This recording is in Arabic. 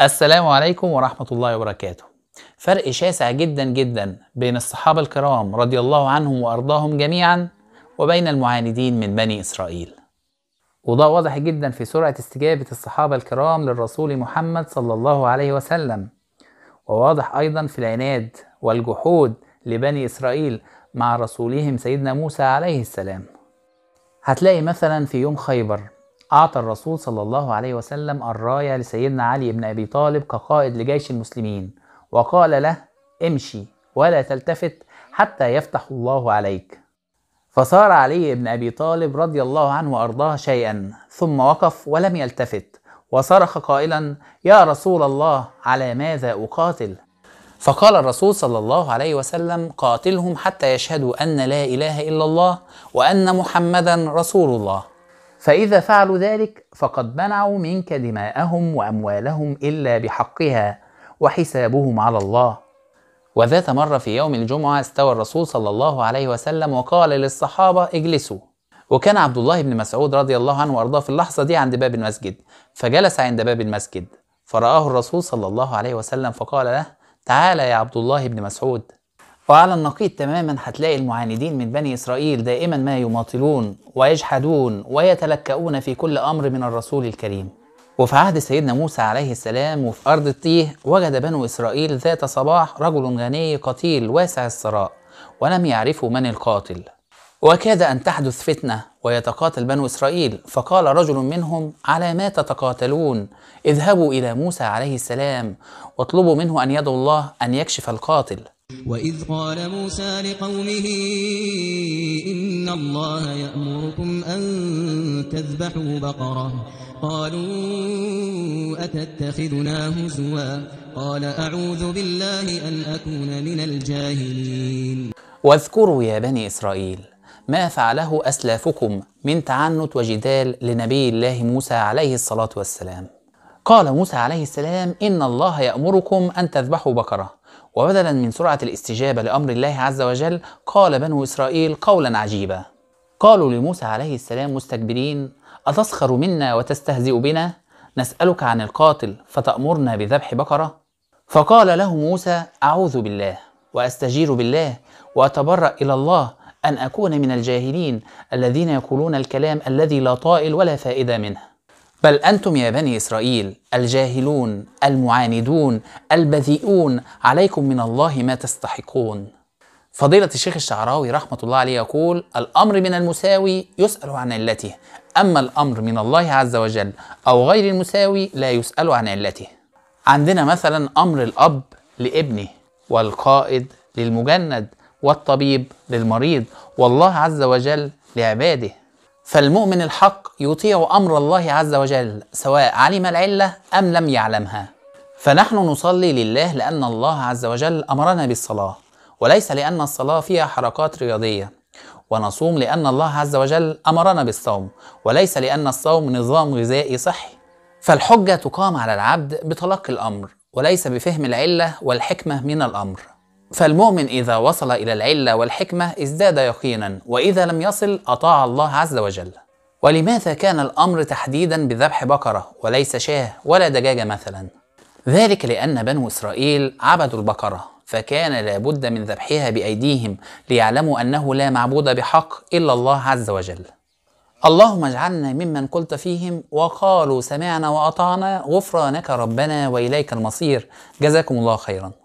السلام عليكم ورحمة الله وبركاته فرق شاسع جدا جدا بين الصحابة الكرام رضي الله عنهم وأرضاهم جميعا وبين المعاندين من بني إسرائيل وده واضح جدا في سرعة استجابة الصحابة الكرام للرسول محمد صلى الله عليه وسلم وواضح أيضا في العناد والجحود لبني إسرائيل مع رسولهم سيدنا موسى عليه السلام هتلاقي مثلا في يوم خيبر أعطى الرسول صلى الله عليه وسلم الراية لسيدنا علي بن أبي طالب كقائد لجيش المسلمين وقال له امشي ولا تلتفت حتى يفتح الله عليك فصار علي بن أبي طالب رضي الله عنه وأرضاه شيئا ثم وقف ولم يلتفت وصرخ قائلا يا رسول الله على ماذا أقاتل فقال الرسول صلى الله عليه وسلم قاتلهم حتى يشهدوا أن لا إله إلا الله وأن محمدا رسول الله فإذا فعلوا ذلك فقد منعوا منك دماءهم وأموالهم إلا بحقها وحسابهم على الله وذات مرة في يوم الجمعة استوى الرسول صلى الله عليه وسلم وقال للصحابة اجلسوا وكان عبد الله بن مسعود رضي الله عنه وأرضاه في اللحظة دي عند باب المسجد فجلس عند باب المسجد فرآه الرسول صلى الله عليه وسلم فقال له تعال يا عبد الله بن مسعود وعلى النقيض تماما هتلاقي المعاندين من بني إسرائيل دائما ما يماطلون ويجحدون ويتلكؤون في كل أمر من الرسول الكريم وفي عهد سيدنا موسى عليه السلام وفي أرض الطيه وجد بنو إسرائيل ذات صباح رجل غني قتيل واسع الثراء ولم يعرفوا من القاتل وكاد أن تحدث فتنة ويتقاتل بنو إسرائيل فقال رجل منهم على ما تتقاتلون اذهبوا إلى موسى عليه السلام واطلبوا منه أن يدعو الله أن يكشف القاتل وإذ قال موسى لقومه إن الله يأمركم أن تذبحوا بقرة قالوا أتتخذنا هزوا قال أعوذ بالله أن أكون من الجاهلين واذكروا يا بني إسرائيل ما فعله أسلافكم من تعنت وجدال لنبي الله موسى عليه الصلاة والسلام قال موسى عليه السلام إن الله يأمركم أن تذبحوا بقرة وبدلا من سرعة الاستجابة لأمر الله عز وجل قال بنو إسرائيل قولا عجيبا قالوا لموسى عليه السلام مستكبرين أتسخر منا وتستهزئ بنا نسألك عن القاتل فتأمرنا بذبح بقرة فقال له موسى أعوذ بالله وأستجير بالله وأتبرأ إلى الله أن أكون من الجاهلين الذين يقولون الكلام الذي لا طائل ولا فائدة منه بل أنتم يا بني إسرائيل الجاهلون المعاندون البذيئون عليكم من الله ما تستحقون فضيلة الشيخ الشعراوي رحمة الله عليه يقول الأمر من المساوي يسأل عن علته أما الأمر من الله عز وجل أو غير المساوي لا يسأل عن علته عندنا مثلا أمر الأب لابنه والقائد للمجند والطبيب للمريض والله عز وجل لعباده فالمؤمن الحق يطيع امر الله عز وجل سواء علم العله ام لم يعلمها فنحن نصلي لله لان الله عز وجل امرنا بالصلاه وليس لان الصلاه فيها حركات رياضيه ونصوم لان الله عز وجل امرنا بالصوم وليس لان الصوم نظام غذائي صحي فالحجه تقام على العبد بتلقي الامر وليس بفهم العله والحكمه من الامر فالمؤمن إذا وصل إلى العلة والحكمة ازداد يقينا وإذا لم يصل أطاع الله عز وجل ولماذا كان الأمر تحديدا بذبح بقرة وليس شاه ولا دجاجة مثلا ذلك لأن بنو إسرائيل عبدوا البقرة فكان لابد من ذبحها بأيديهم ليعلموا أنه لا معبود بحق إلا الله عز وجل اللهم اجعلنا ممن قلت فيهم وقالوا سمعنا وأطعنا غفرانك ربنا وإليك المصير جزاكم الله خيراً